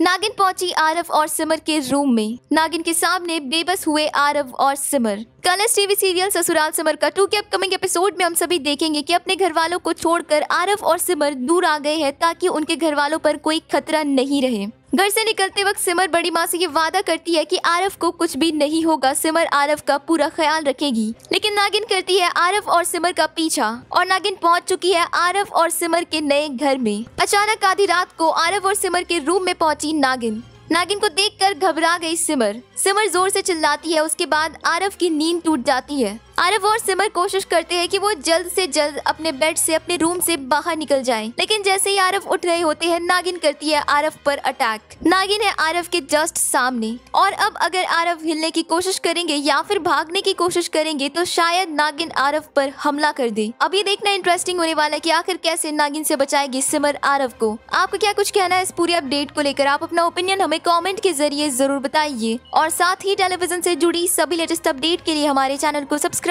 नागिन पहुंची आरव और सिमर के रूम में नागिन के सामने बेबस हुए आरव और सिमर कलर्स टीवी सीरियल ससुराल सिमर का टू के अपकमिंग एपिसोड में हम सभी देखेंगे कि अपने घर वालों को छोड़कर आरव और सिमर दूर आ गए हैं ताकि उनके घर वालों पर कोई खतरा नहीं रहे घर से निकलते वक्त सिमर बड़ी माँ से ये वादा करती है कि आरव को कुछ भी नहीं होगा सिमर आरव का पूरा ख्याल रखेगी लेकिन नागिन करती है आरव और सिमर का पीछा और नागिन पहुँच चुकी है आरव और सिमर के नए घर में अचानक आधी रात को आरव और सिमर के रूम में पहुँची नागिन नागिन को देखकर घबरा गई सिमर सिमर जोर से चिल्लाती है उसके बाद आरव की नींद टूट जाती है आरव और सिमर कोशिश करते हैं कि वो जल्द से जल्द अपने बेड से अपने रूम से बाहर निकल जाएं। लेकिन जैसे ही आरव उठ रहे होते हैं नागिन करती है आरव पर अटैक नागिन है आरव के जस्ट सामने और अब अगर आरव हिलने की कोशिश करेंगे या फिर भागने की कोशिश करेंगे तो शायद नागिन आरव पर हमला कर दे अब ये देखना इंटरेस्टिंग होने वाला है की आखिर कैसे नागिन से बचाएगी सिमर आरव को आपको क्या कुछ कहना है इस पूरी अपडेट को लेकर आप अपना ओपिनियन हमें कॉमेंट के जरिए जरूर बताइए और साथ ही टेलीविजन ऐसी जुड़ी सभी लेटेस्ट अपडेट के लिए हमारे चैनल को सब्सक्राइब